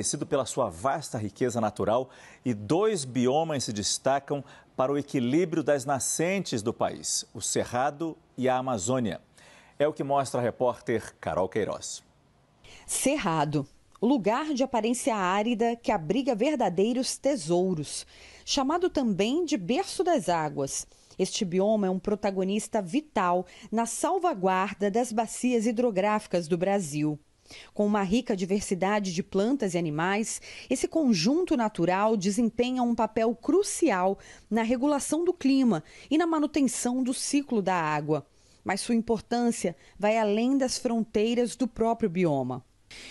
conhecido pela sua vasta riqueza natural, e dois biomas se destacam para o equilíbrio das nascentes do país: o Cerrado e a Amazônia. É o que mostra a repórter Carol Queiroz. Cerrado, lugar de aparência árida que abriga verdadeiros tesouros, chamado também de berço das águas. Este bioma é um protagonista vital na salvaguarda das bacias hidrográficas do Brasil. Com uma rica diversidade de plantas e animais, esse conjunto natural desempenha um papel crucial na regulação do clima e na manutenção do ciclo da água. Mas sua importância vai além das fronteiras do próprio bioma.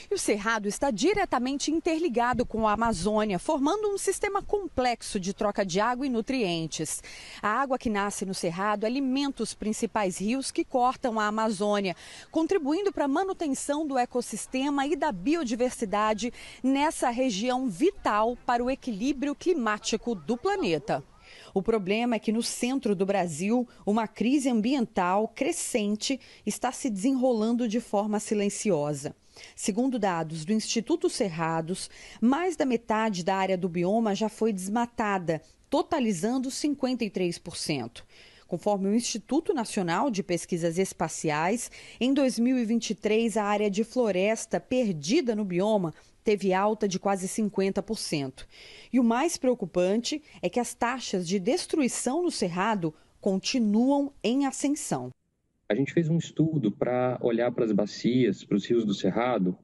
E o Cerrado está diretamente interligado com a Amazônia, formando um sistema complexo de troca de água e nutrientes. A água que nasce no Cerrado alimenta os principais rios que cortam a Amazônia, contribuindo para a manutenção do ecossistema e da biodiversidade nessa região vital para o equilíbrio climático do planeta. O problema é que no centro do Brasil, uma crise ambiental crescente está se desenrolando de forma silenciosa. Segundo dados do Instituto Cerrados, mais da metade da área do bioma já foi desmatada, totalizando 53%. Conforme o Instituto Nacional de Pesquisas Espaciais, em 2023 a área de floresta perdida no bioma teve alta de quase 50%. E o mais preocupante é que as taxas de destruição no cerrado continuam em ascensão. A gente fez um estudo para olhar para as bacias, para os rios do Cerrado,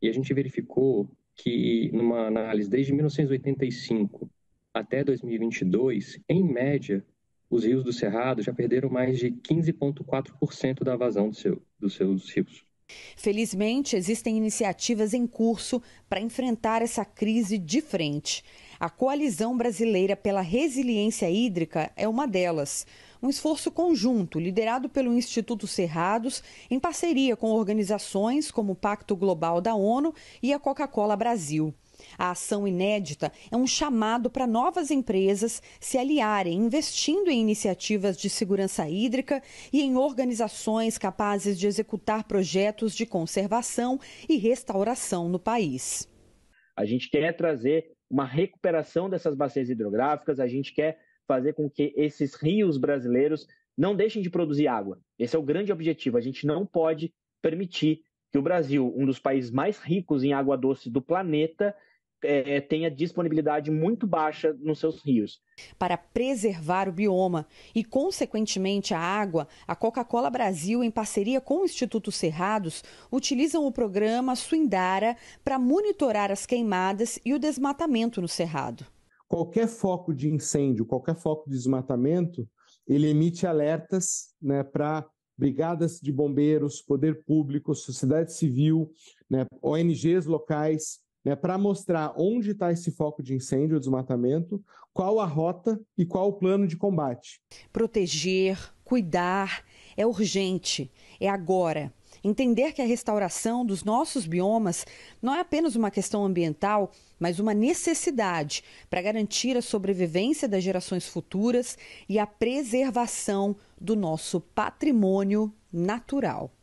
e a gente verificou que, numa análise desde 1985 até 2022, em média, os rios do Cerrado já perderam mais de 15,4% da vazão do seu, dos seus rios. Felizmente, existem iniciativas em curso para enfrentar essa crise de frente. A Coalizão Brasileira pela Resiliência Hídrica é uma delas. Um esforço conjunto liderado pelo Instituto Cerrados, em parceria com organizações como o Pacto Global da ONU e a Coca-Cola Brasil. A ação inédita é um chamado para novas empresas se aliarem, investindo em iniciativas de segurança hídrica e em organizações capazes de executar projetos de conservação e restauração no país. A gente quer trazer uma recuperação dessas bacias hidrográficas, a gente quer fazer com que esses rios brasileiros não deixem de produzir água. Esse é o grande objetivo. A gente não pode permitir que o Brasil, um dos países mais ricos em água doce do planeta, é, tenha disponibilidade muito baixa nos seus rios. Para preservar o bioma e, consequentemente, a água, a Coca-Cola Brasil, em parceria com o Instituto Cerrados, utilizam o programa Suindara para monitorar as queimadas e o desmatamento no Cerrado. Qualquer foco de incêndio, qualquer foco de desmatamento, ele emite alertas né, para brigadas de bombeiros, poder público, sociedade civil, né, ONGs locais né, para mostrar onde está esse foco de incêndio, desmatamento, qual a rota e qual o plano de combate. Proteger, cuidar, é urgente, é agora. Entender que a restauração dos nossos biomas não é apenas uma questão ambiental, mas uma necessidade para garantir a sobrevivência das gerações futuras e a preservação do nosso patrimônio natural.